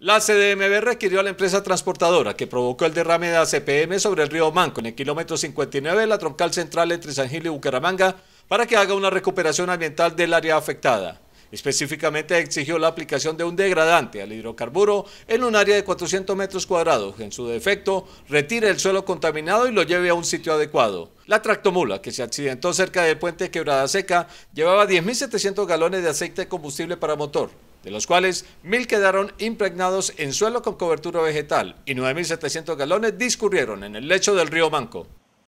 La CDMB requirió a la empresa transportadora que provocó el derrame de ACPM sobre el río Manco en el kilómetro 59 de la troncal central entre San Gil y Bucaramanga para que haga una recuperación ambiental del área afectada. Específicamente exigió la aplicación de un degradante al hidrocarburo en un área de 400 metros cuadrados. En su defecto, retire el suelo contaminado y lo lleve a un sitio adecuado. La tractomula, que se accidentó cerca del puente Quebrada Seca, llevaba 10.700 galones de aceite de combustible para motor de los cuales mil quedaron impregnados en suelo con cobertura vegetal y 9.700 galones discurrieron en el lecho del río Manco.